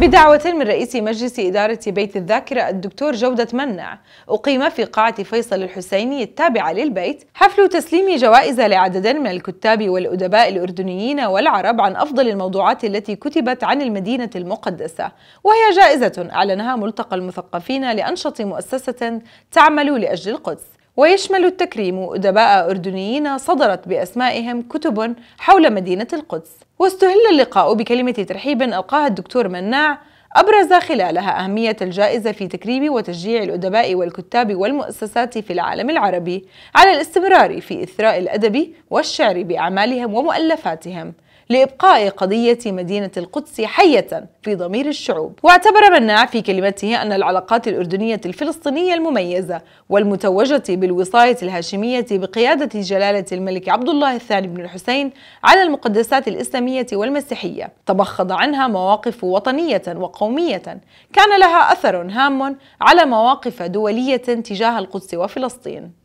بدعوة من رئيس مجلس إدارة بيت الذاكرة الدكتور جودة منع أقيم في قاعة فيصل الحسيني التابعة للبيت حفل تسليم جوائز لعدد من الكتاب والأدباء الأردنيين والعرب عن أفضل الموضوعات التي كتبت عن المدينة المقدسة وهي جائزة أعلنها ملتقى المثقفين لأنشط مؤسسة تعمل لأجل القدس ويشمل التكريم أدباء أردنيين صدرت بأسمائهم كتب حول مدينة القدس واستهل اللقاء بكلمة ترحيب ألقاها الدكتور مناع أبرز خلالها أهمية الجائزة في تكريم وتشجيع الأدباء والكتاب والمؤسسات في العالم العربي على الاستمرار في إثراء الأدب والشعر بأعمالهم ومؤلفاتهم لإبقاء قضية مدينة القدس حية في ضمير الشعوب واعتبر مناع في كلمته أن العلاقات الأردنية الفلسطينية المميزة والمتوجة بالوصاية الهاشمية بقيادة جلالة الملك عبد الله الثاني بن الحسين على المقدسات الإسلامية والمسيحية تبخض عنها مواقف وطنية وقومية كان لها أثر هام على مواقف دولية تجاه القدس وفلسطين